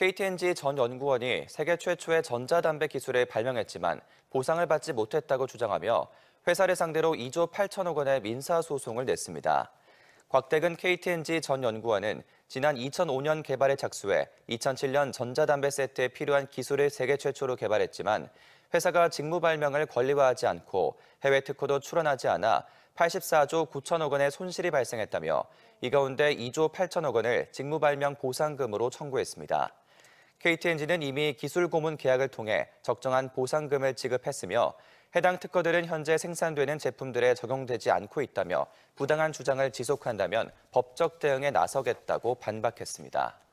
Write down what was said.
KTNG 전 연구원이 세계 최초의 전자담배 기술을 발명했지만 보상을 받지 못했다고 주장하며 회사를 상대로 2조 8천억 원의 민사소송을 냈습니다. 곽대근 KTNG 전 연구원은 지난 2005년 개발에 착수해 2007년 전자담배 세트에 필요한 기술을 세계 최초로 개발했지만 회사가 직무 발명을 권리화하지 않고 해외 특허도 출원하지 않아 84조 9천억 원의 손실이 발생했다며 이 가운데 2조 8천억 원을 직무 발명 보상금으로 청구했습니다. KTNG는 이미 기술 고문 계약을 통해 적정한 보상금을 지급했으며 해당 특허들은 현재 생산되는 제품들에 적용되지 않고 있다며 부당한 주장을 지속한다면 법적 대응에 나서겠다고 반박했습니다.